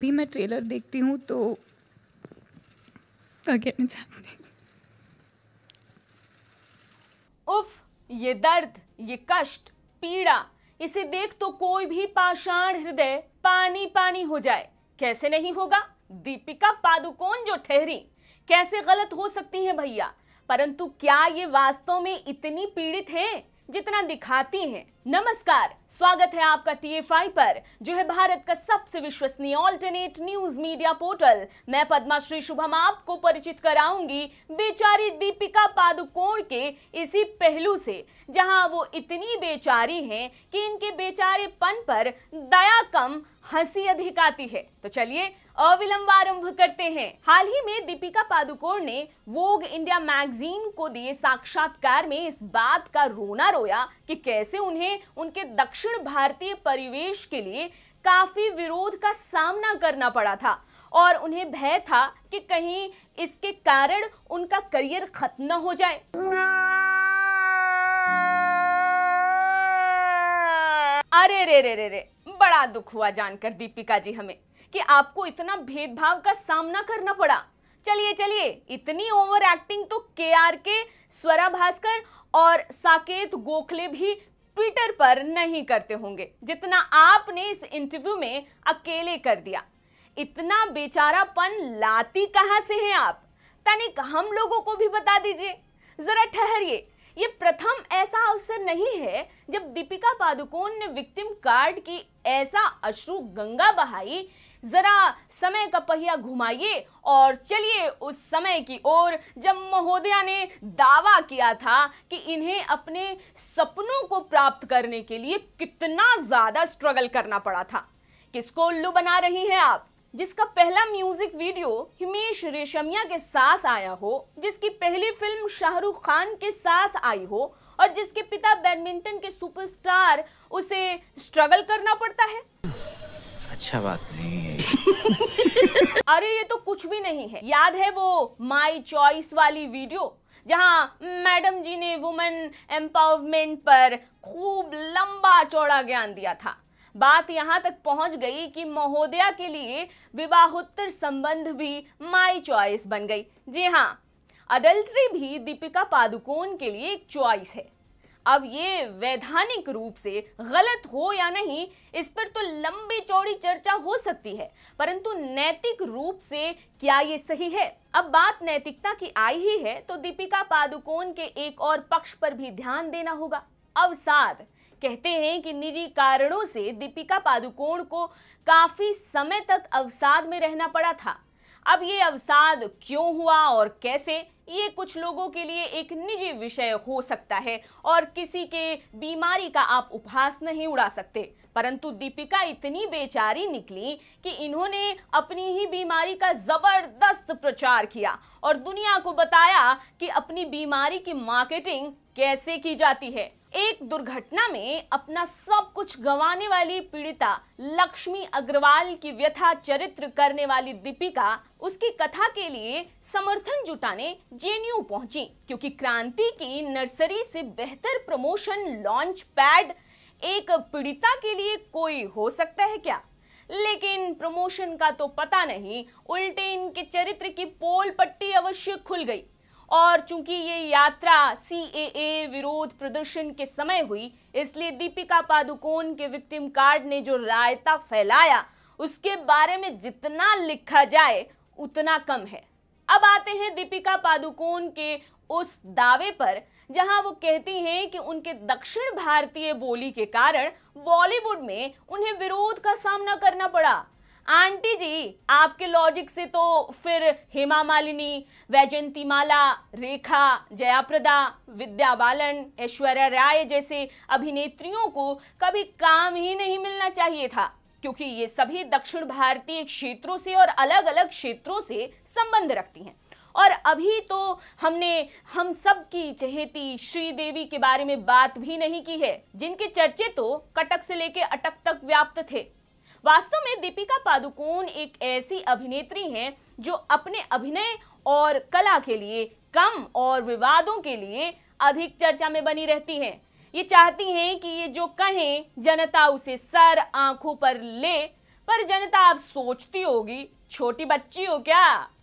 भी मैं ट्रेलर देखती हूँ तो अगेन इट्स हैपनिंग उफ ये दर्द ये कष्ट पीड़ा इसे देख तो कोई भी पाषाण हृदय पानी पानी हो जाए कैसे नहीं होगा दीपिका पादुकोण जो ठहरी कैसे गलत हो सकती है भैया परंतु क्या ये वास्तव में इतनी पीड़ित हैं जितना दिखाती हैं नमस्कार स्वागत है आपका टीएफआई पर जो है भारत का सबसे विश्वसनीय ऑल्टरनेट न्यूज मीडिया पोर्टल मैं पद्माश्री शुभम आपको परिचित कराऊंगी बेचारी दीपिका पादुकोण के इसी पहलू से जहां वो इतनी बेचारी हैं कि इनके बेचारेपन पर दया कम हंसी अधिक आती है तो चलिए अविलंब आरंभ करते हैं हाल ही में दीपिका पादुकोण ने वोग इंडिया मैगजीन को दिए साक्षात्कार में इस बात का रोना रोया कि कैसे उन्हें उनके दक्षिण भारतीय परिवेश के लिए काफी विरोध का सामना करना पड़ा था और उन्हें भय था कि कहीं इसके कारण उनका करियर खत्म न हो जाए अरे रे रे रे रे बड़ा दुख हुआ जानकर दीपिका जी हमें कि आपको इतना भेदभाव का सामना करना पड़ा चलिए चलिए इतनी ओवर एक्टिंग तो के आर के स्वरा भास्कर और साकेत गोखले भी ट्विटर पर नहीं करते होंगे जितना आपने इस इंटरव्यू में अकेले कर दिया इतना बेचारापन लाती कहाँ से हैं आप तनिक हम लोगों को भी बता दीजिए जरा ठहरिए ये प्रथम ऐसा अवसर नहीं है जब दीपिका पादुकोण ने विक्टिम कार्ड की ऐसा अश्रु गंगा बहाई जरा समय का पहिया घुमाइए और चलिए उस समय की ओर जब महोदया ने दावा किया था कि इन्हें अपने सपनों को प्राप्त करने के लिए कितना ज़्यादा स्ट्रगल करना पड़ा था किसको उल्लू बना रही हैं आप जिसका पहला म्यूजिक वीडियो हिमेश रेशमिया के साथ आया हो जिसकी पहली फिल्म शाहरुख खान के साथ आई हो और जिसके पिता बैडमिंटन के सुपरस्टार उसे स्ट्रगल करना पड़ता है अच्छा बात नहीं है अरे ये तो कुछ भी नहीं है याद है वो माई चॉइस वाली वीडियो जहाँ मैडम जी ने वुमेन एम्पावरमेंट पर खूब लंबा चौड़ा ज्ञान दिया था बात यहाँ तक पहुँच गई कि महोदया के लिए विवाहोत्तर संबंध भी माई चॉइस बन गई जी हाँ अडल्ट्री भी दीपिका पादुकोण के लिए एक चॉइस है अब ये वैधानिक रूप से गलत हो या नहीं इस पर तो लंबी चौड़ी चर्चा हो सकती है परंतु नैतिक रूप से क्या ये सही है अब बात नैतिकता की आई ही है तो दीपिका पादुकोण के एक और पक्ष पर भी ध्यान देना होगा अवसाद कहते हैं कि निजी कारणों से दीपिका पादुकोण को काफी समय तक अवसाद में रहना पड़ा था अब ये अवसाद क्यों हुआ और कैसे ये कुछ लोगों के लिए एक निजी विषय हो सकता है और किसी के बीमारी का आप उपहास नहीं उड़ा सकते परंतु दीपिका इतनी बेचारी निकली कि इन्होंने अपनी ही बीमारी का ज़बरदस्त प्रचार किया और दुनिया को बताया कि अपनी बीमारी की मार्केटिंग कैसे की जाती है एक दुर्घटना में अपना सब कुछ गंवाने वाली पीड़िता लक्ष्मी अग्रवाल की व्यथा चरित्र करने वाली दीपिका उसकी कथा के लिए समर्थन जुटाने जेएनयू पहुंची क्योंकि क्रांति की नर्सरी से बेहतर प्रमोशन लॉन्च पैड एक पीड़िता के लिए कोई हो सकता है क्या लेकिन प्रमोशन का तो पता नहीं उल्टे इनके चरित्र की पोल पट्टी अवश्य खुल गई और चूंकि ये यात्रा सीएए विरोध प्रदर्शन के समय हुई इसलिए दीपिका पादुकोण के विक्टिम कार्ड ने जो रायता फैलाया उसके बारे में जितना लिखा जाए उतना कम है अब आते हैं दीपिका पादुकोण के उस दावे पर जहां वो कहती हैं कि उनके दक्षिण भारतीय बोली के कारण बॉलीवुड में उन्हें विरोध का सामना करना पड़ा आंटी जी आपके लॉजिक से तो फिर हेमा मालिनी वैजंती माला रेखा जयाप्रदा विद्या बालन ऐश्वर्या राय जैसे अभिनेत्रियों को कभी काम ही नहीं मिलना चाहिए था क्योंकि ये सभी दक्षिण भारतीय क्षेत्रों से और अलग अलग क्षेत्रों से संबंध रखती हैं और अभी तो हमने हम सब की चहेती श्रीदेवी के बारे में बात भी नहीं की है जिनके चर्चे तो कटक से लेकर अटक तक व्याप्त थे वास्तव में दीपिका पादुकोण एक ऐसी अभिनेत्री हैं जो अपने अभिनय और कला के लिए कम और विवादों के लिए अधिक चर्चा में बनी रहती हैं ये चाहती हैं कि ये जो कहें जनता उसे सर आंखों पर ले पर जनता अब सोचती होगी छोटी बच्ची हो क्या